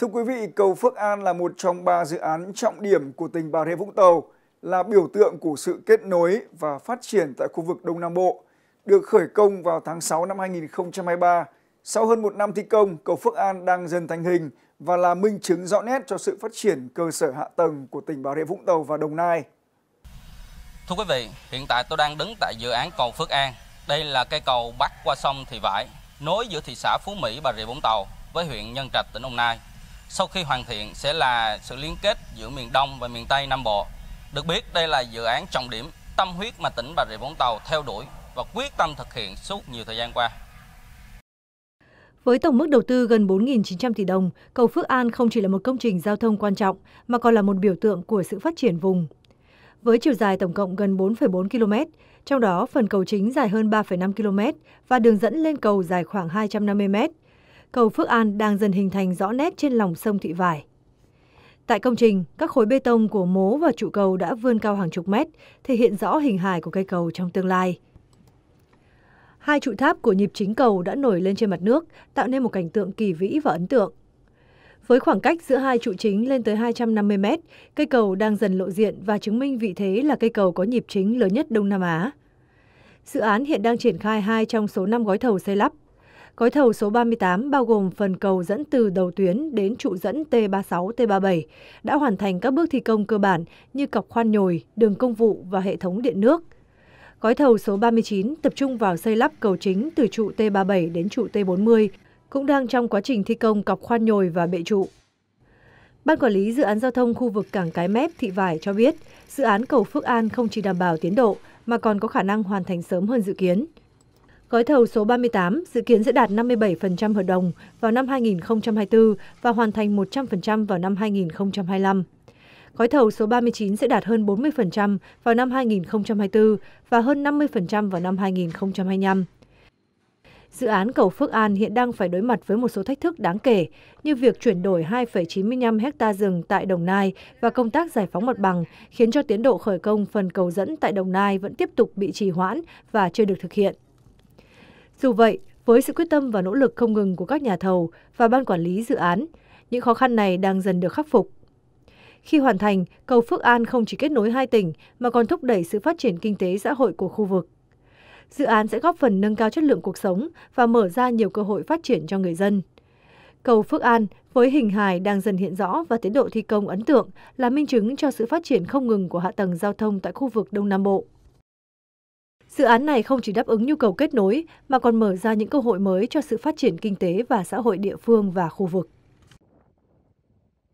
Thưa quý vị, cầu Phước An là một trong ba dự án trọng điểm của tỉnh Bà Rịa Vũng Tàu, là biểu tượng của sự kết nối và phát triển tại khu vực Đông Nam Bộ. Được khởi công vào tháng 6 năm 2023, sau hơn một năm thi công, cầu Phước An đang dần thành hình và là minh chứng rõ nét cho sự phát triển cơ sở hạ tầng của tỉnh Bà Rịa Vũng Tàu và Đồng Nai. Thưa quý vị, hiện tại tôi đang đứng tại dự án cầu Phước An. Đây là cây cầu bắc qua sông Thị Vải, nối giữa thị xã Phú Mỹ, Bà Rịa Vũng Tàu với huyện Nhân Trạch, tỉnh Đồng Nai sau khi hoàn thiện sẽ là sự liên kết giữa miền Đông và miền Tây Nam Bộ. Được biết đây là dự án trọng điểm tâm huyết mà tỉnh Bà Rịa Vũng Tàu theo đuổi và quyết tâm thực hiện suốt nhiều thời gian qua. Với tổng mức đầu tư gần 4.900 tỷ đồng, cầu Phước An không chỉ là một công trình giao thông quan trọng mà còn là một biểu tượng của sự phát triển vùng. Với chiều dài tổng cộng gần 4,4 km, trong đó phần cầu chính dài hơn 3,5 km và đường dẫn lên cầu dài khoảng 250 m cầu Phước An đang dần hình thành rõ nét trên lòng sông Thị Vải. Tại công trình, các khối bê tông của mố và trụ cầu đã vươn cao hàng chục mét, thể hiện rõ hình hài của cây cầu trong tương lai. Hai trụ tháp của nhịp chính cầu đã nổi lên trên mặt nước, tạo nên một cảnh tượng kỳ vĩ và ấn tượng. Với khoảng cách giữa hai trụ chính lên tới 250 mét, cây cầu đang dần lộ diện và chứng minh vị thế là cây cầu có nhịp chính lớn nhất Đông Nam Á. Dự án hiện đang triển khai hai trong số 5 gói thầu xây lắp – Gói thầu số 38 bao gồm phần cầu dẫn từ đầu tuyến đến trụ dẫn T36, T37 đã hoàn thành các bước thi công cơ bản như cọc khoan nhồi, đường công vụ và hệ thống điện nước. Gói thầu số 39 tập trung vào xây lắp cầu chính từ trụ T37 đến trụ T40, cũng đang trong quá trình thi công cọc khoan nhồi và bệ trụ. Ban quản lý dự án giao thông khu vực Cảng Cái Mép, Thị Vải cho biết, dự án cầu Phước An không chỉ đảm bảo tiến độ mà còn có khả năng hoàn thành sớm hơn dự kiến. Gói thầu số 38 dự kiến sẽ đạt 57% hợp đồng vào năm 2024 và hoàn thành 100% vào năm 2025. Gói thầu số 39 sẽ đạt hơn 40% vào năm 2024 và hơn 50% vào năm 2025. Dự án cầu Phước An hiện đang phải đối mặt với một số thách thức đáng kể, như việc chuyển đổi 2,95 ha rừng tại Đồng Nai và công tác giải phóng mặt bằng, khiến cho tiến độ khởi công phần cầu dẫn tại Đồng Nai vẫn tiếp tục bị trì hoãn và chưa được thực hiện. Dù vậy, với sự quyết tâm và nỗ lực không ngừng của các nhà thầu và ban quản lý dự án, những khó khăn này đang dần được khắc phục. Khi hoàn thành, cầu Phước An không chỉ kết nối hai tỉnh mà còn thúc đẩy sự phát triển kinh tế xã hội của khu vực. Dự án sẽ góp phần nâng cao chất lượng cuộc sống và mở ra nhiều cơ hội phát triển cho người dân. Cầu Phước An với hình hài đang dần hiện rõ và tiến độ thi công ấn tượng là minh chứng cho sự phát triển không ngừng của hạ tầng giao thông tại khu vực Đông Nam Bộ. Dự án này không chỉ đáp ứng nhu cầu kết nối mà còn mở ra những cơ hội mới cho sự phát triển kinh tế và xã hội địa phương và khu vực.